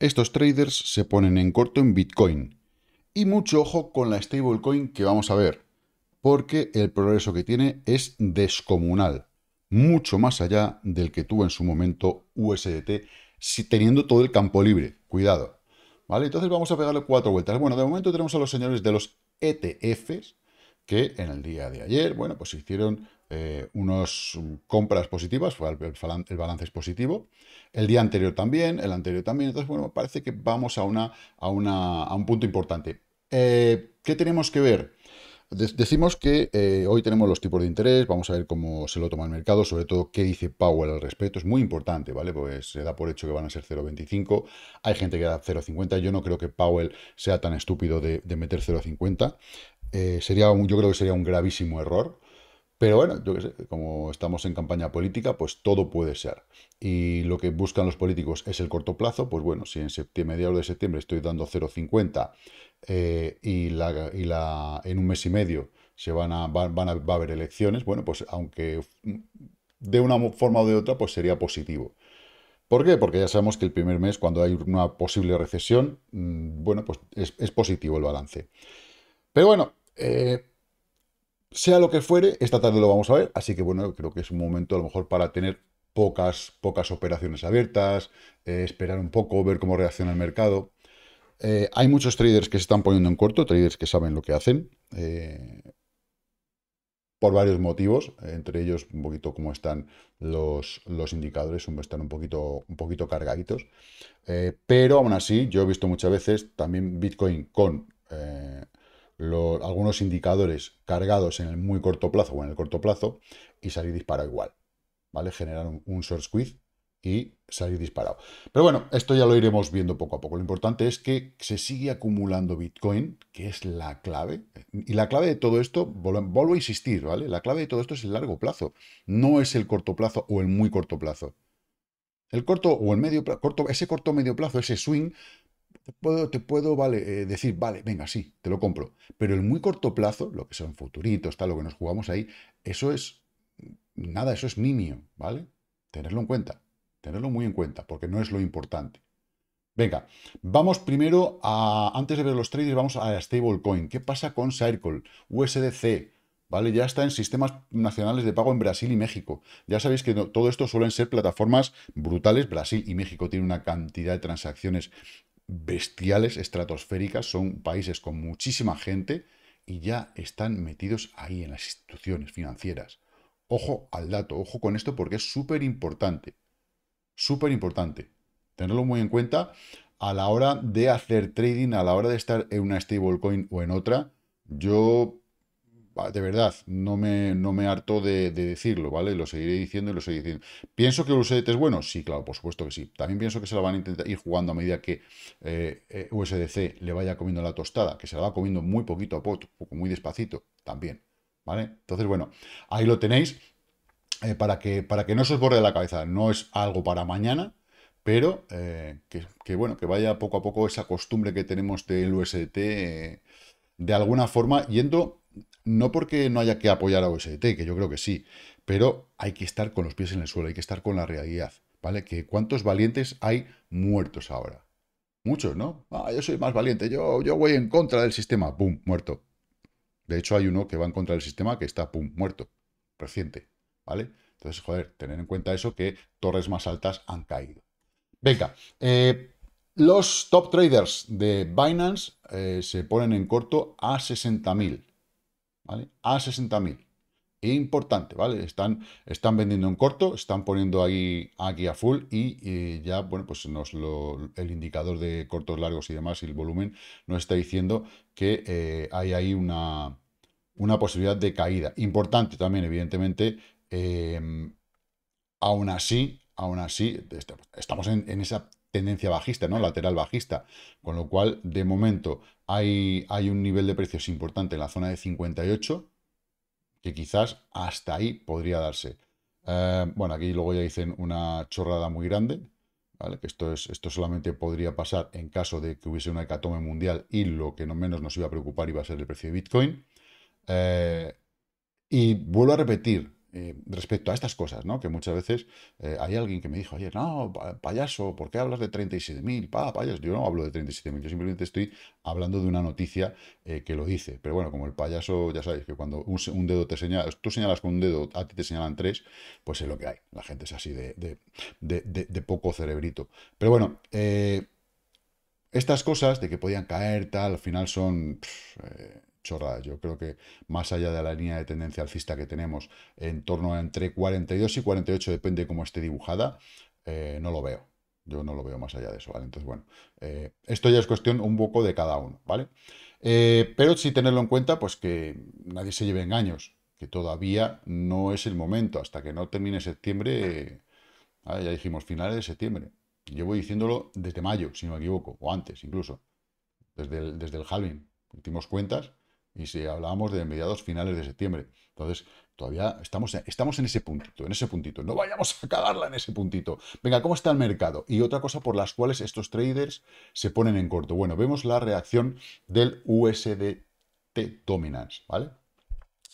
Estos traders se ponen en corto en Bitcoin. Y mucho ojo con la stablecoin que vamos a ver, porque el progreso que tiene es descomunal, mucho más allá del que tuvo en su momento USDT, si teniendo todo el campo libre. Cuidado. ¿Vale? Entonces vamos a pegarle cuatro vueltas. Bueno, de momento tenemos a los señores de los ETFs, que en el día de ayer, bueno, pues hicieron eh, unas compras positivas, el balance es positivo. El día anterior también, el anterior también. Entonces, bueno, parece que vamos a, una, a, a un punto importante. Eh, ¿Qué tenemos que ver? Decimos que eh, hoy tenemos los tipos de interés, vamos a ver cómo se lo toma el mercado, sobre todo qué dice Powell al respecto, es muy importante, ¿vale? pues se da por hecho que van a ser 0,25, hay gente que da 0,50, yo no creo que Powell sea tan estúpido de, meter 0,50, yo creo que sería un gravísimo error, pero bueno, yo qué sé, como estamos en campaña política, pues todo puede ser. Y lo que buscan los políticos es el corto plazo, pues bueno, si en mediados de septiembre estoy dando 0,50 eh, y, la, en un mes y medio se van a, van, a, va a haber elecciones, bueno, pues aunque mm, de una forma o de otra, pues sería positivo. ¿Por qué? Porque ya sabemos que el primer mes, cuando hay una posible recesión, mm, bueno, pues es, positivo el balance. Pero bueno, eh, sea lo que fuere, esta tarde lo vamos a ver, así que bueno, creo que es un momento a lo mejor para tener pocas, pocas operaciones abiertas, eh, esperar un poco, ver cómo reacciona el mercado. Eh, hay muchos traders que se están poniendo en corto, traders que saben lo que hacen, eh, por varios motivos, entre ellos un poquito cómo están los, los indicadores, están un poquito, un poquito cargaditos. pero aún así, yo he visto muchas veces también Bitcoin con algunos indicadores cargados en el muy corto plazo o en el corto plazo y salir disparado igual. ¿Vale? Generar un, short squeeze y salir disparado. Pero bueno, esto ya lo iremos viendo poco a poco. Lo importante es que se sigue acumulando Bitcoin, que es la clave. Y la clave de todo esto, vuelvo a insistir, ¿vale? La clave de todo esto es el largo plazo. No es el corto plazo o el muy corto plazo. El corto o el medio plazo, ese corto medio plazo, ese swing, te puedo, vale, eh, decir, vale, venga, sí, te lo compro. Pero el muy corto plazo, lo que son futuritos, tal, lo que nos jugamos ahí, eso es nada, eso es nimio, ¿vale? Tenerlo en cuenta, tenerlo muy en cuenta, porque no es lo importante. Venga, vamos primero a, antes de ver los traders, vamos a stablecoin. ¿Qué pasa con Circle? USDC, ¿vale? Ya está en sistemas nacionales de pago en Brasil y México. Ya sabéis que todo esto suelen ser plataformas brutales. Brasil y México tienen una cantidad de transacciones bestiales, estratosféricas, son países con muchísima gente y ya están metidos ahí en las instituciones financieras. Ojo al dato, ojo con esto porque es súper importante, súper importante. Tenerlo muy en cuenta a la hora de hacer trading, a la hora de estar en una stablecoin o en otra. Yo Ah, de verdad, no me, no me harto de, decirlo, ¿vale? Lo seguiré diciendo y lo seguiré diciendo. ¿Pienso que el USDT es bueno? Sí, claro, por supuesto que sí. También pienso que se la van a intentar ir jugando a medida que eh, eh, USDC le vaya comiendo la tostada, que se la va comiendo muy poquito a poco, muy despacito, también, ¿vale? Entonces, bueno, ahí lo tenéis eh, para, que, para que no se os borde la cabeza. No es algo para mañana, pero que, que, bueno, que vaya poco a poco esa costumbre que tenemos del USDT de alguna forma yendo no porque no haya que apoyar a OST, que yo creo que sí, pero hay que estar con los pies en el suelo, hay que estar con la realidad, ¿vale? Que cuántos valientes hay muertos ahora. Muchos, ¿no? Ah, yo soy más valiente, yo, yo voy en contra del sistema, ¡pum! Muerto. De hecho, hay uno que va en contra del sistema que está, ¡pum! Muerto. Reciente, ¿vale? Entonces, joder, tener en cuenta eso que torres más altas han caído. Venga, eh, los top traders de Binance eh, se ponen en corto a 60.000. ¿vale? A 60.000. Importante, ¿vale? Están, están vendiendo en corto, están poniendo ahí aquí a full y, ya, bueno, pues nos el indicador de cortos, largos y demás y el volumen nos está diciendo que eh, hay ahí una, una posibilidad de caída. Importante también, evidentemente, eh, aún así, aún así, este, estamos en, esa tendencia bajista, ¿no? Lateral bajista. Con lo cual, de momento, hay, hay un nivel de precios importante en la zona de 58, que quizás hasta ahí podría darse. Eh, bueno, aquí luego ya dicen una chorrada muy grande, ¿vale? Que esto, es, esto solamente podría pasar en caso de que hubiese una hecatombe mundial y lo que no menos nos iba a preocupar iba a ser el precio de Bitcoin. Eh, y vuelvo a repetir, eh, respecto a estas cosas, ¿no? Que muchas veces eh, hay alguien que me dijo, ayer, no, payaso, ¿por qué hablas de 37.000? Pa, payaso. Yo no hablo de 37.000, yo simplemente estoy hablando de una noticia eh, que lo dice. Pero bueno, como el payaso, ya sabéis, que cuando un, dedo te señala, tú señalas con un dedo, a ti te señalan tres, pues es lo que hay. La gente es así de, poco cerebrito. Pero bueno, estas cosas de que podían caer, tal, al final son... Yo creo que más allá de la línea de tendencia alcista que tenemos, en torno a entre 42 y 48, depende cómo esté dibujada, eh, no lo veo. Yo no lo veo más allá de eso, ¿vale? Entonces, bueno, eh, esto ya es cuestión un poco de cada uno, ¿vale? Eh, pero sí tenerlo en cuenta, pues que nadie se lleve engaños, que todavía no es el momento, hasta que no termine septiembre, ya dijimos finales de septiembre. Yo voy diciéndolo desde mayo, si no me equivoco, o antes incluso, desde el, desde el halving. Hicimos cuentas y si hablábamos de mediados finales de septiembre. Entonces, todavía estamos, estamos en ese puntito, en ese puntito. No vayamos a acabarla en ese puntito. Venga, ¿cómo está el mercado? Y otra cosa por las cuales estos traders se ponen en corto. Bueno, vemos la reacción del USDT Dominance, ¿vale?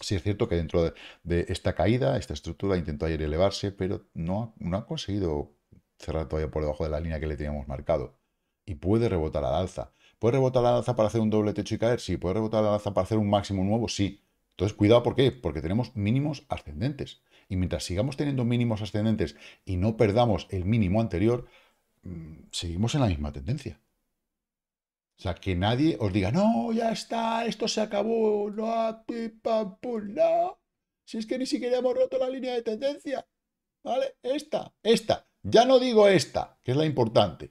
Sí es cierto que dentro de, esta caída, esta estructura intentó ayer elevarse, pero no, no ha conseguido cerrar todavía por debajo de la línea que le teníamos marcado. Y puede rebotar al alza. ¿Puede rebotar la alza para hacer un doble techo y caer? Sí. ¿Puede rebotar la alza para hacer un máximo nuevo? Sí. Entonces, cuidado, ¿por qué? Porque tenemos mínimos ascendentes. Y mientras sigamos teniendo mínimos ascendentes y no perdamos el mínimo anterior, mm, seguimos en la misma tendencia. O sea, que nadie os diga, no, ya está, esto se acabó, no, tipa, no. Si es que ni siquiera hemos roto la línea de tendencia. ¿Vale? Esta, esta. Ya no digo esta, que es la importante.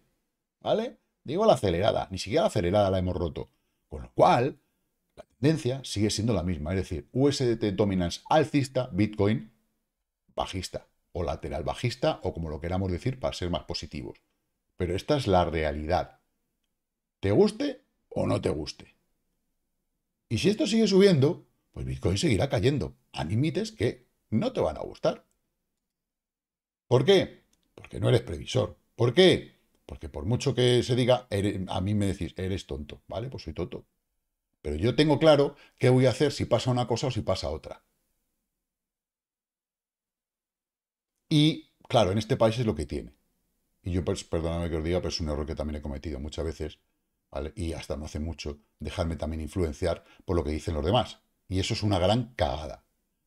¿Vale? Digo la acelerada, ni siquiera la acelerada la hemos roto. Con lo cual, la tendencia sigue siendo la misma, es decir, USDT dominance alcista, Bitcoin bajista, o lateral bajista, o como lo queramos decir para ser más positivos. Pero esta es la realidad. ¿Te guste o no te guste? Y si esto sigue subiendo, pues Bitcoin seguirá cayendo a límites que no te van a gustar. ¿Por qué? Porque no eres previsor. ¿Por qué? Porque por mucho que se diga, a mí me decís, eres tonto, ¿vale? Pues soy tonto. Pero yo tengo claro qué voy a hacer si pasa una cosa o si pasa otra. Y, claro, en este país es lo que tiene. Y yo, pues, perdóname que os diga, pero es un error que también he cometido muchas veces, ¿vale? y hasta no hace mucho, dejarme también influenciar por lo que dicen los demás. Y eso es una gran cagada.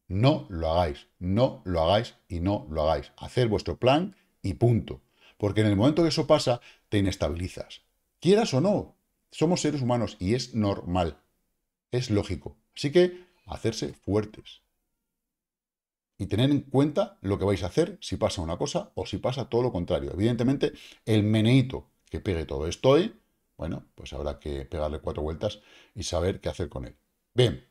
No lo hagáis, no lo hagáis y no lo hagáis. Hacer vuestro plan y punto. Porque en el momento que eso pasa, te inestabilizas. Quieras o no, somos seres humanos y es normal. Es lógico. Así que hacerse fuertes. Y tener en cuenta lo que vais a hacer si pasa una cosa o si pasa todo lo contrario. Evidentemente, el meneito que pegue todo esto hoy, bueno, pues habrá que pegarle cuatro vueltas y saber qué hacer con él. Bien,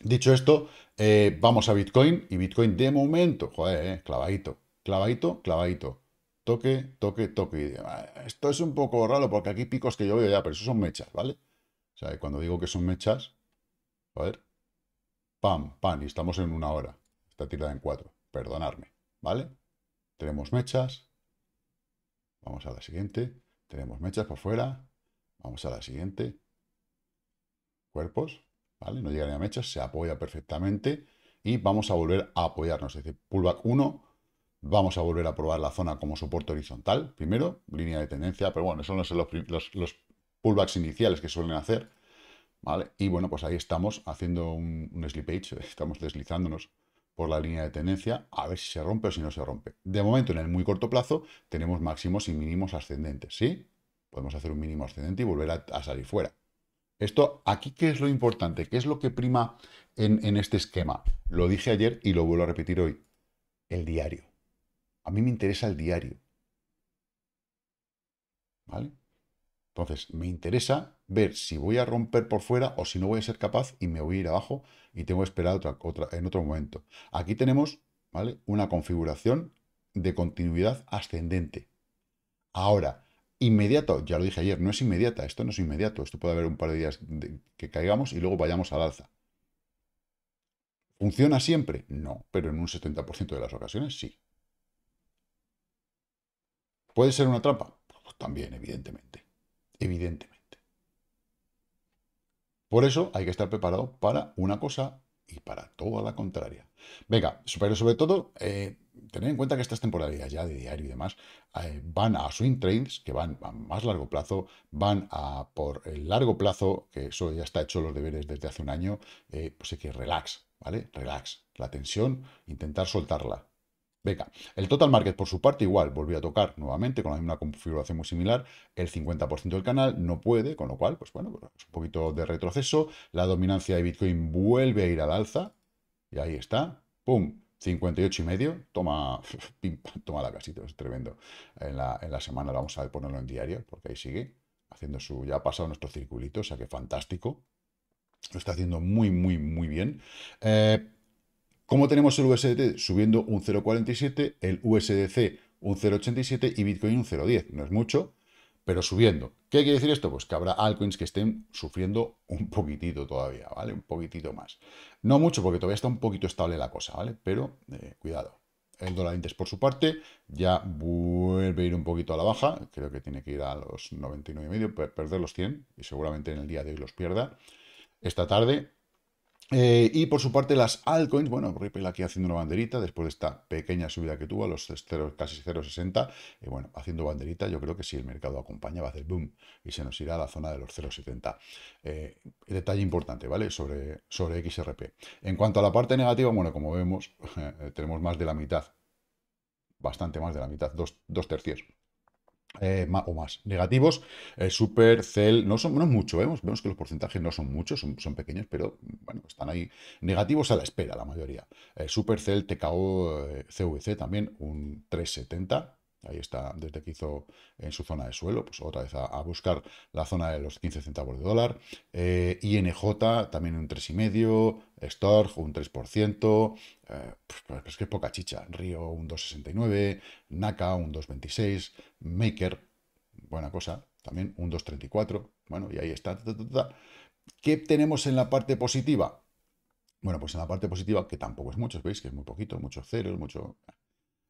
dicho esto, eh, vamos a Bitcoin y Bitcoin de momento, joder, eh, clavadito, clavadito, clavadito toque, toque, toque. Ah, esto es un poco raro porque aquí picos que yo veo ya, pero eso son mechas, ¿vale? O sea, cuando digo que son mechas, a ver, pam, pam, y estamos en una hora. Está tirada en cuatro, perdonadme, ¿vale? Tenemos mechas. Vamos a la siguiente. Tenemos mechas por fuera. Vamos a la siguiente. Cuerpos, ¿vale? No llegan a mechas, se apoya perfectamente. Y vamos a volver a apoyarnos. Es decir, pullback 1, Vamos a volver a probar la zona como soporte horizontal, primero, línea de tendencia, pero bueno, esos son los, los, pullbacks iniciales que suelen hacer, ¿vale? Y bueno, pues ahí estamos haciendo un, un slippage, estamos deslizándonos por la línea de tendencia, a ver si se rompe o si no se rompe. De momento, en el muy corto plazo, tenemos máximos y mínimos ascendentes, ¿sí? Podemos hacer un mínimo ascendente y volver a, salir fuera. Esto, aquí, ¿qué es lo importante? ¿Qué es lo que prima en, en este esquema? Lo dije ayer y lo vuelvo a repetir hoy. El diario. A mí me interesa el diario. ¿Vale? Entonces, me interesa ver si voy a romper por fuera o si no voy a ser capaz y me voy a ir abajo y tengo que esperar otra, otra, en otro momento. Aquí tenemos ¿vale? una configuración de continuidad ascendente. Ahora, inmediato, ya lo dije ayer, no es inmediata, esto no es inmediato, esto puede haber un par de días que caigamos y luego vayamos al alza. ¿Funciona siempre? No, pero en un 70% de las ocasiones sí. ¿Puede ser una trampa? Pues también, evidentemente. Evidentemente. Por eso hay que estar preparado para una cosa y para toda la contraria. Venga, pero sobre todo, eh, tener en cuenta que estas temporalidades ya de diario y demás eh, van a swing trains, que van a más largo plazo, van a por el largo plazo, que eso ya está hecho los deberes desde hace un año, eh, pues hay que relax, ¿vale? Relax. La tensión, intentar soltarla. Venga, el total market por su parte igual, volvió a tocar nuevamente con una configuración muy similar, el 50% del canal no puede, con lo cual, pues bueno, pues un poquito de retroceso, la dominancia de Bitcoin vuelve a ir al alza, y ahí está, ¡pum! 58 y medio, toma, toma la casita, es tremendo. En la, en la semana vamos a ponerlo en diario, porque ahí sigue, haciendo su, ya ha pasado nuestro circulito, o sea que fantástico, lo está haciendo muy, muy, muy bien. Eh, ¿Cómo tenemos el USDT? Subiendo un 0,47, el USDC un 0,87 y Bitcoin un 0,10. No es mucho, pero subiendo. ¿Qué quiere decir esto? Pues que habrá altcoins que estén sufriendo un poquitito todavía, ¿vale? Un poquitito más. No mucho, porque todavía está un poquito estable la cosa, ¿vale? Pero eh, cuidado. El dólar index, por su parte, ya vuelve a ir un poquito a la baja. Creo que tiene que ir a los 99,5, perder los 100, y seguramente en el día de hoy los pierda. Esta tarde eh, y por su parte las altcoins, bueno, Ripple aquí haciendo una banderita después de esta pequeña subida que tuvo a los casi 0,60, y eh, bueno, haciendo banderita, yo creo que si el mercado acompaña va a hacer boom y se nos irá a la zona de los 0,70. Eh, detalle importante, ¿vale? Sobre, sobre XRP. En cuanto a la parte negativa, bueno, como vemos, tenemos más de la mitad, bastante más de la mitad, dos tercios eh, o más negativos. Eh, Supercell, no son no es mucho, ¿eh? vemos que los porcentajes no son muchos, son, pequeños, pero bueno, están ahí negativos a la espera la mayoría. Super, Cell, TKO, CVC también, un 370. Ahí está, desde que hizo en su zona de suelo, pues otra vez a, buscar la zona de los 15 centavos de dólar. Eh, INJ también un 3,5, store un 3%, eh, pues es que es poca chicha. Río un 2,69, Naka un 2,26, Maker, buena cosa, también un 2,34. Bueno, y ahí está. ¿Qué tenemos en la parte positiva? Bueno, pues en la parte positiva, que tampoco es mucho, veis que es muy poquito, muchos ceros, mucho...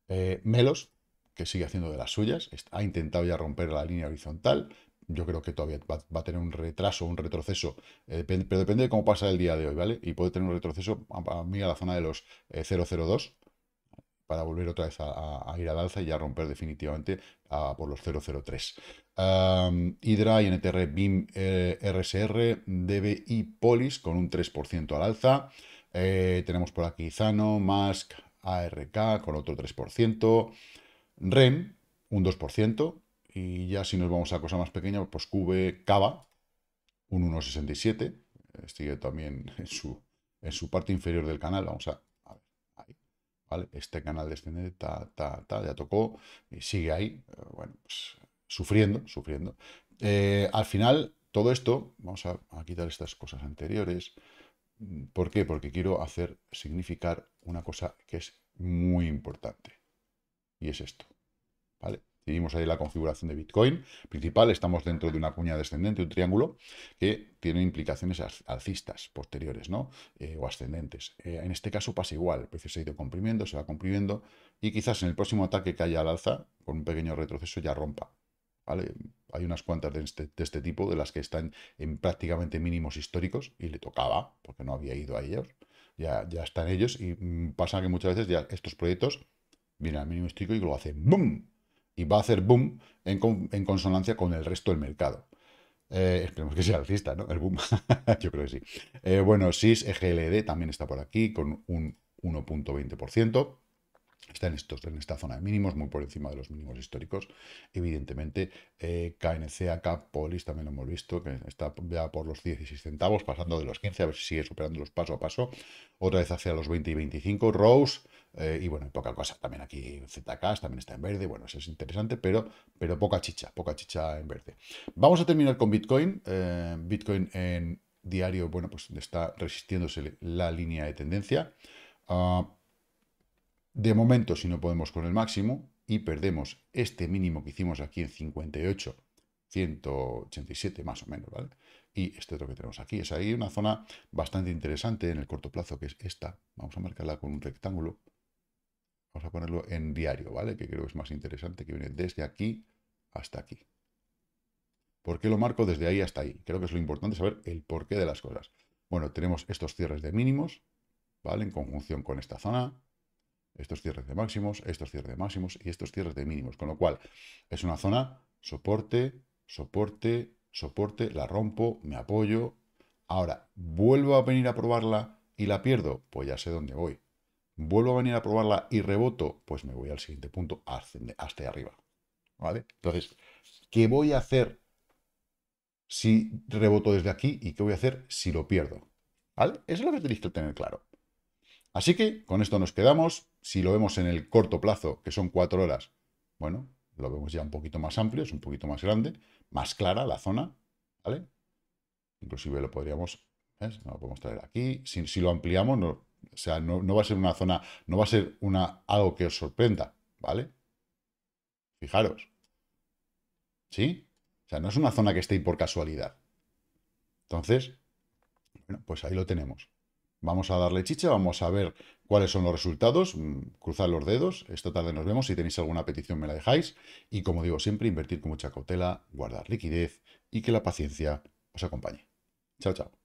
Eh, melos, que sigue haciendo de las suyas, ha intentado ya romper la línea horizontal, yo creo que todavía va, a tener un retraso, un retroceso, eh, pero depende de cómo pasa el día de hoy, ¿vale? Y puede tener un retroceso a, mí a la zona de los 002 eh, para volver otra vez a, ir al alza y a romper definitivamente por los 003. Um, y NTR BIM, eh, RSR, DBI, Polis con un 3% al alza. tenemos por aquí Zano, Mask, ARK con otro 3%. REN, un 2%, y ya si nos vamos a cosa más pequeña, pues Cube Cava, un 1,67, sigue también en su, parte inferior del canal, vamos a, ver, ahí, Este canal descendente, ta, ta, ta, ya tocó, y sigue ahí, eh, bueno, pues, sufriendo, sufriendo. Eh, al final, todo esto, vamos a, a quitar estas cosas anteriores, ¿por qué? Porque quiero hacer significar una cosa que es muy importante y es esto. ¿Vale? ahí la configuración de Bitcoin principal, estamos dentro de una cuña descendente, un triángulo, que tiene implicaciones alcistas posteriores, ¿no? Eh, o ascendentes. Eh, en este caso pasa igual, el precio se ha ido comprimiendo, se va comprimiendo, y quizás en el próximo ataque que haya al alza, con un pequeño retroceso, ya rompa. ¿Vale? Hay unas cuantas de este, este tipo, de las que están en prácticamente mínimos históricos, y le tocaba, porque no había ido a ellos, ya, ya están ellos, y mm, pasa que muchas veces ya estos proyectos viene al mínimo histórico y lo hace boom. Y va a hacer boom en, consonancia con el resto del mercado. Eh, esperemos que sea alcista, ¿no? El boom. Yo creo que sí. Eh, bueno, SIS EGLD también está por aquí con un 1.20%. Está en, estos, en esta zona de mínimos, muy por encima de los mínimos históricos. Evidentemente, eh, KNC, Polis también lo hemos visto, que está ya por los 16 centavos, pasando de los 15, a ver si sigue superándolos paso a paso. Otra vez hacia los 20 y 25. Rose eh, y bueno, poca cosa. También aquí ZK también está en verde. Bueno, eso es interesante, pero, pero poca chicha, poca chicha en verde. Vamos a terminar con Bitcoin. Eh, Bitcoin en diario, bueno, pues está resistiéndose la línea de tendencia. Ah, de momento, si no podemos con el máximo y perdemos este mínimo que hicimos aquí en 58, 187 más o menos, ¿vale? Y este otro que tenemos aquí. Es ahí una zona bastante interesante en el corto plazo, que es esta. Vamos a marcarla con un rectángulo Vamos a ponerlo en diario, ¿vale? Que creo que es más interesante, que viene desde aquí hasta aquí. ¿Por qué lo marco desde ahí hasta ahí? Creo que es lo importante saber el porqué de las cosas. Bueno, tenemos estos cierres de mínimos, ¿vale? En conjunción con esta zona, estos cierres de máximos, estos cierres de máximos y estos cierres de mínimos. Con lo cual, es una zona soporte, soporte, soporte, la rompo, me apoyo. Ahora, ¿vuelvo a venir a probarla y la pierdo? Pues ya sé dónde voy. ¿Vuelvo a venir a probarla y reboto? Pues me voy al siguiente punto, hasta arriba. ¿Vale? Entonces, ¿qué voy a hacer si reboto desde aquí? ¿Y qué voy a hacer si lo pierdo? ¿Vale? Eso es lo que tenéis que tener claro. Así que con esto nos quedamos. Si lo vemos en el corto plazo, que son cuatro horas, bueno, lo vemos ya un poquito más amplio, es un poquito más grande, más clara la zona, ¿vale? Inclusive lo podríamos, ¿ves? No lo podemos traer aquí. Si, si lo ampliamos, no, o sea, no, va a ser una zona, no va a ser una, algo que os sorprenda, ¿vale? Fijaros. ¿Sí? O sea, no es una zona que esté por casualidad. Entonces, bueno, pues ahí lo tenemos. Vamos a darle chicha, vamos a ver cuáles son los resultados, mm, cruzar los dedos, esta tarde nos vemos, si tenéis alguna petición me la dejáis, y como digo siempre, invertir con mucha cautela, guardar liquidez y que la paciencia os acompañe. Chao, chao.